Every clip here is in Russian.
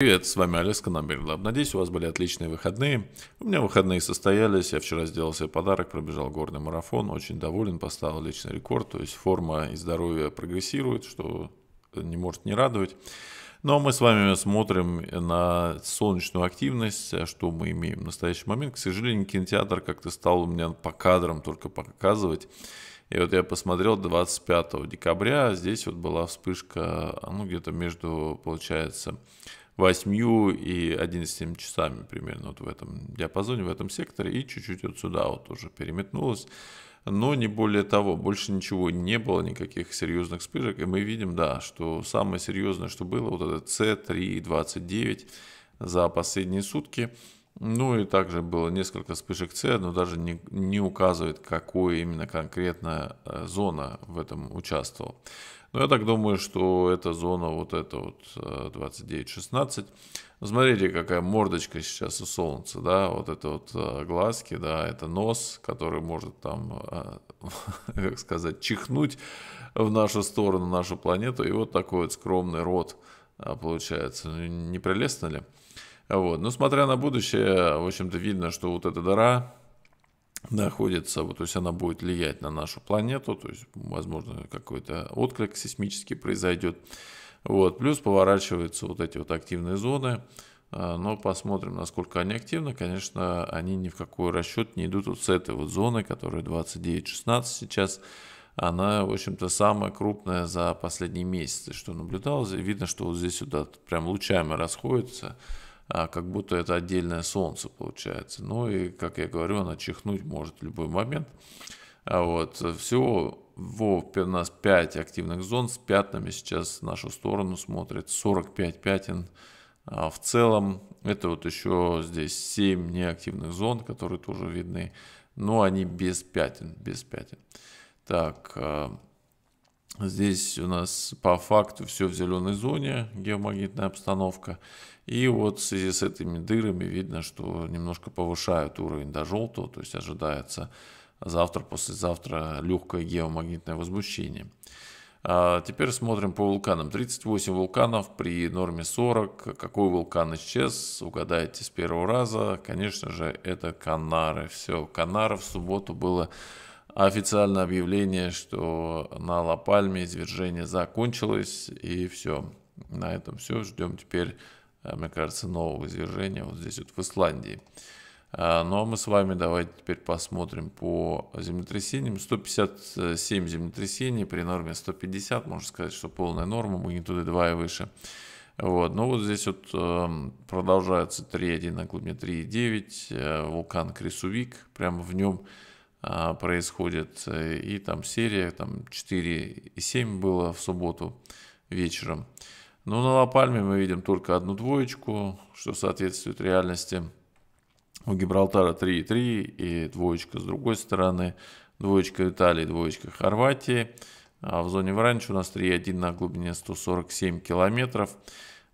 Привет, с вами Олег Канаберлаб. Надеюсь, у вас были отличные выходные. У меня выходные состоялись, я вчера сделал себе подарок, пробежал горный марафон, очень доволен, поставил личный рекорд, то есть форма и здоровье прогрессирует, что не может не радовать. Но ну, а мы с вами смотрим на солнечную активность, а что мы имеем в настоящий момент. К сожалению, кинотеатр как-то стал у меня по кадрам только показывать. И вот я посмотрел 25 декабря, а здесь вот была вспышка, ну где-то между, получается, 8 и 11 часами примерно вот в этом диапазоне, в этом секторе, и чуть-чуть вот сюда вот уже переметнулось. Но не более того, больше ничего не было, никаких серьезных вспышек. И мы видим, да, что самое серьезное, что было, вот это C3.29 за последние сутки. Ну и также было несколько вспышек C, но даже не, не указывает, какой именно конкретно э, зона в этом участвовала. Но ну, я так думаю, что эта зона, вот эта вот 29-16. Э, Смотрите, какая мордочка сейчас у солнца, да, вот это вот э, глазки, да, это нос, который может там, э, как сказать, чихнуть в нашу сторону, нашу планету, и вот такой вот скромный рот получается. Ну, не прелестно ли? Вот. Но ну, смотря на будущее, в общем-то, видно, что вот эта дыра, находится, вот, то есть она будет влиять на нашу планету, то есть, возможно, какой-то отклик сейсмически произойдет. Вот, плюс поворачиваются вот эти вот активные зоны, а, но посмотрим, насколько они активны. Конечно, они ни в какой расчет не идут вот с этой вот зоны, которая 29-16 сейчас. Она, в общем-то, самая крупная за последние месяцы, что наблюдалось. Видно, что вот здесь сюда прям лучами расходится. А как будто это отдельное солнце получается. Ну и, как я говорю, она чихнуть может в любой момент. А Вот. Э, Всего во, у нас 5 активных зон с пятнами. Сейчас в нашу сторону смотрит 45 пятен. А в целом это вот еще здесь 7 неактивных зон, которые тоже видны. Но они без пятен, без пятен. Так, а, Здесь у нас по факту все в зеленой зоне, геомагнитная обстановка. И вот в связи с этими дырами видно, что немножко повышают уровень до желтого, то есть ожидается завтра, послезавтра легкое геомагнитное возмущение. А теперь смотрим по вулканам. 38 вулканов при норме 40. Какой вулкан исчез? Угадайте с первого раза. Конечно же, это Канары. Все, Канары в субботу было официальное объявление, что на ла извержение закончилось, и все. На этом все. Ждем теперь, э, мне кажется, нового извержения вот здесь вот в Исландии. А, ну а мы с вами давайте теперь посмотрим по землетрясениям. 157 землетрясений при норме 150, можно сказать, что полная норма, магнитуды 2 и выше. Вот. Ну вот здесь вот эм, продолжается 3,1 на глубине 3,9, э, вулкан Крисувик, прямо в нем а, происходит. Э, и там серия, там и 4,7 было в субботу вечером. Но на Лапальме мы видим только одну двоечку, что соответствует реальности. У Гибралтара 3,3 и двоечка с другой стороны. Двоечка Италии, двоечка Хорватии. А в зоне Вранч у нас 3,1 на глубине 147 километров.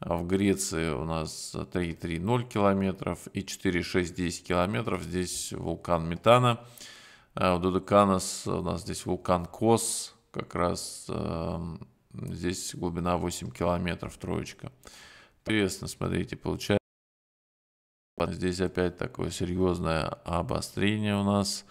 А в Греции у нас 3,3 0 километров и 4,6 10 километров. Здесь вулкан Метана. В а, Додеканос у нас здесь вулкан Кос, как раз эм, здесь глубина 8 километров, троечка. Интересно, смотрите, получается. Здесь опять такое серьезное обострение у нас.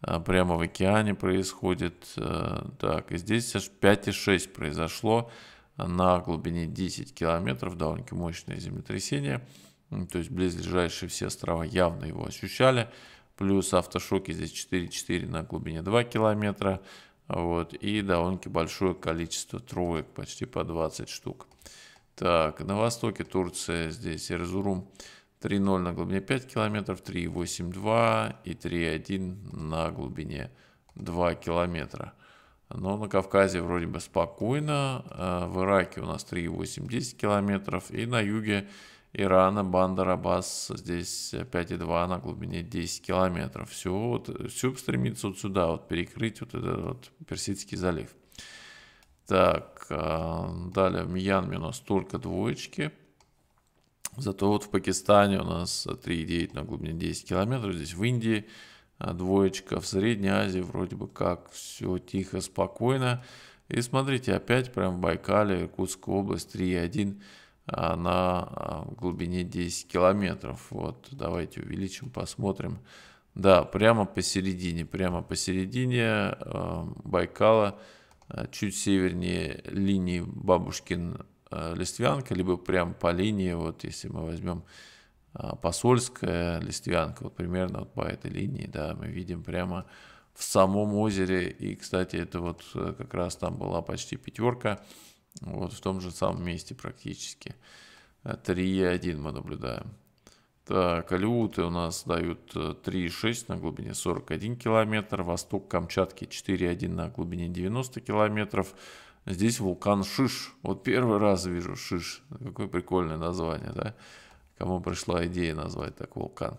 А, прямо в океане происходит. Э, так, и здесь аж 5,6 произошло на глубине 10 километров. Довольно-таки мощное землетрясение. То есть близлежащие все острова явно его ощущали. Плюс автошоки здесь 4-4 на глубине 2 километра. Вот, и довольно-таки большое количество троек, почти по 20 штук. Так, на востоке Турция здесь Эрзурум 3.0 на глубине 5 километров, 3.8.2 и 3.1 на глубине 2 километра. Но на Кавказе вроде бы спокойно, э, в Ираке у нас 3810 километров, и на юге Ирана, Бандер Аббас, здесь 5,2 на глубине 10 километров. Все, вот, все стремится вот сюда, вот перекрыть вот этот вот Персидский залив. Так, э, далее в Мьянме у нас только двоечки. Зато вот в Пакистане у нас 3,9 на глубине 10 километров. Здесь в Индии э, двоечка. В Средней Азии вроде бы как все тихо, спокойно. И смотрите, опять прям в Байкале, Иркутская область 3,1 а, на а, глубине 10 километров. Вот, давайте увеличим, посмотрим. Да, прямо посередине, прямо посередине а, Байкала, чуть севернее линии Бабушкин-Листвянка, либо прямо по линии, вот если мы возьмем Посольская Листвянка, вот примерно вот по этой линии, да, мы видим прямо в самом озере, и, кстати, это вот э, как раз там была почти пятерка, вот в том же самом месте практически. 3,1 э, мы наблюдаем. Так, Алюты у нас дают 3,6 э, на глубине 41 километр. Восток Камчатки 4,1 на глубине 90 километров. Здесь вулкан Шиш. Вот первый раз вижу Шиш. Какое прикольное название, да? Кому пришла идея назвать так вулкан?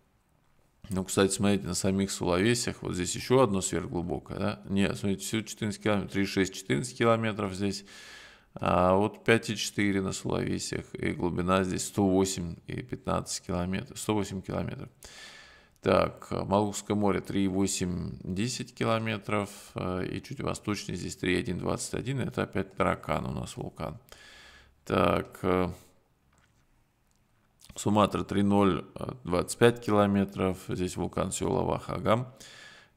Ну, кстати, смотрите, на самих Сулавесях, вот здесь еще одно сверхглубокое, да? Нет, смотрите, все 14 километров, 3,6, 14 километров здесь. А вот 5,4 на Сулавесях, и глубина здесь 108 и 15 километров, 108 километров. Так, Малукское море 3,8, 10 километров, э, и чуть восточнее здесь 3,1, 21, это опять таракан у нас вулкан. Так, э, Суматра 3.0 25 э, километров. Здесь вулкан Сеулава-Хагам.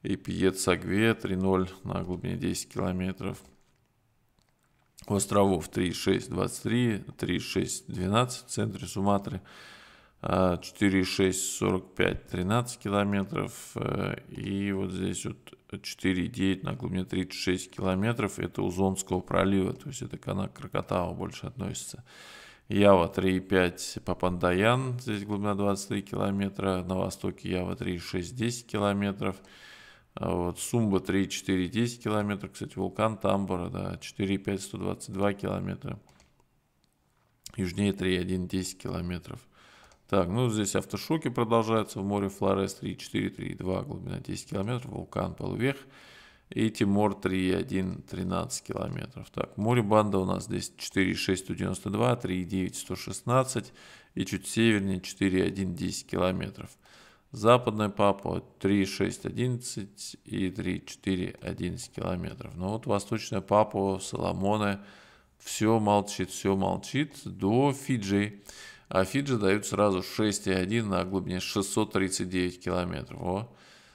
И Пьет-Сагве 3.0 на глубине 10 километров. Островов 3.6 23, 3.6 12 в центре Суматры. 4,6, 45, 13 километров. Э, и вот здесь вот 4,9 на глубине 36 километров. Это Узонского пролива, то есть это канал Крокотава больше относится. Ява 3,5 Папандаян, здесь глубина 23 километра, на востоке Ява 3,6 10 километров, а вот, Сумба 3,4 10 километров, кстати, вулкан Тамбора, да, 4,5 122 километра, южнее 3,1 10 километров. Так, ну здесь автошоки продолжаются в море Флорес 3,4, 3,2, глубина 10 километров, вулкан Полувех, и Тимор 3,1, 13 километров. Так, Морибанда у нас здесь 4,6, 192, 3,9, 116. И чуть севернее 4,1, 10 километров. Западная Папуа 3,6, 11 и 3,4, 11 километров. Но ну вот Восточная Папуа, Соломоны, все молчит, все молчит до Фиджи. А Фиджи дают сразу 6,1 на глубине 639 километров. О,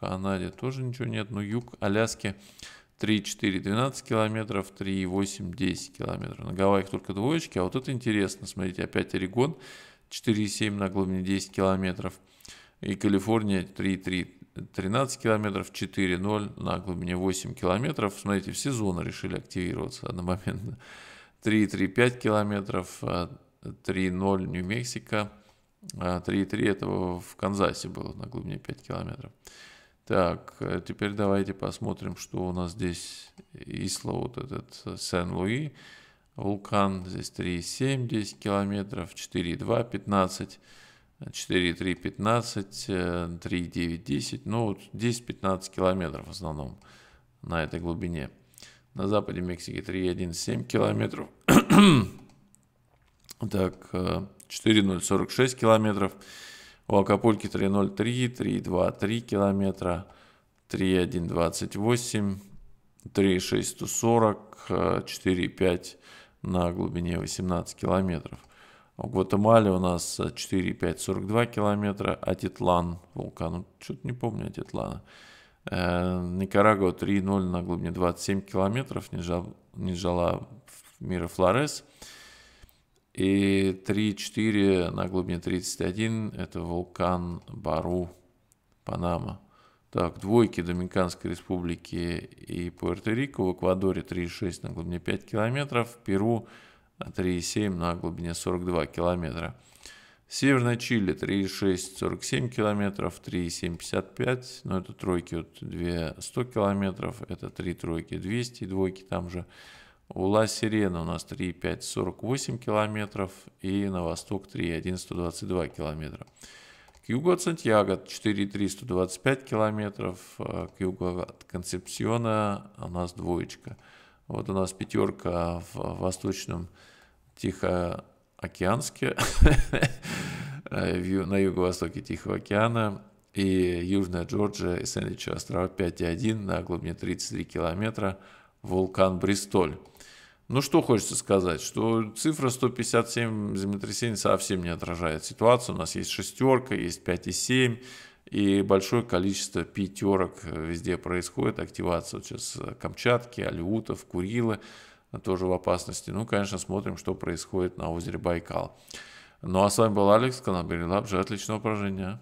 Канаде тоже ничего нет, но юг Аляски 3,4 12 километров, 3,8 10 километров. На Гавайях только двоечки, а вот это интересно, смотрите, опять Орегон 4,7 на глубине 10 километров и Калифорния 3,3 13 километров, 4,0 на глубине 8 километров. Смотрите, все зоны решили активироваться одномоментно. 3,35 километров, 3,0 а, Нью-Мексико, 3,3 а, это в Канзасе было на глубине 5 километров. Так, э, теперь давайте посмотрим, что у нас здесь. Исла, вот этот э, Сен-Луи. Вулкан здесь 3,7, 10 километров, 4,2, 15, 4,3, 15, 3,9, 10. Ну, вот 10-15 километров в основном на этой глубине. На западе Мексики 3,1, 7 километров. так, 4,046 э, километров у Акапульки 3.03, 3.23 километра, 3.1.28, 3.640, 4.5 на глубине 18 километров. В Гватемале у нас 4,5-42 километра, Атитлан, вулкан, что-то не помню Атитлана. Э, Никарагуа 3,0 на глубине 27 километров, Нижала, Нижала Мира Флорес. Э, и 3-4 на глубине 31 – это вулкан Бару, Панама. Так, двойки Доминиканской республики и Пуэрто-Рико. В Эквадоре 3,6 на глубине 5 километров. В Перу 3,7 на глубине 42 километра. Северная Чили 3,6, 47 километров, 3,7, 55. Но это тройки, вот 2, 100 километров. Это три тройки, 200 двойки там же. Ула-Сирена у нас 3,5, 48 километров. И на восток 3,1, 122 километра. К югу от Сантьяго 4,3, 125 километров. А к югу от Концепсиона у нас двоечка. Вот у нас пятерка в восточном Тихоокеанске, на юго-востоке Тихого океана, и Южная Джорджия и Сэндвичевые острова 5,1 на глубине 33 километра, вулкан Бристоль. Ну что хочется сказать, что цифра 157 землетрясений совсем не отражает ситуацию. У нас есть шестерка, есть 5,7 и большое количество пятерок везде происходит. Активация вот сейчас Камчатки, Алиутов, Курилы тоже в опасности. Ну, конечно, смотрим, что происходит на озере Байкал. Ну а с вами был Алекс, канал Берилаб. Отличного поражения.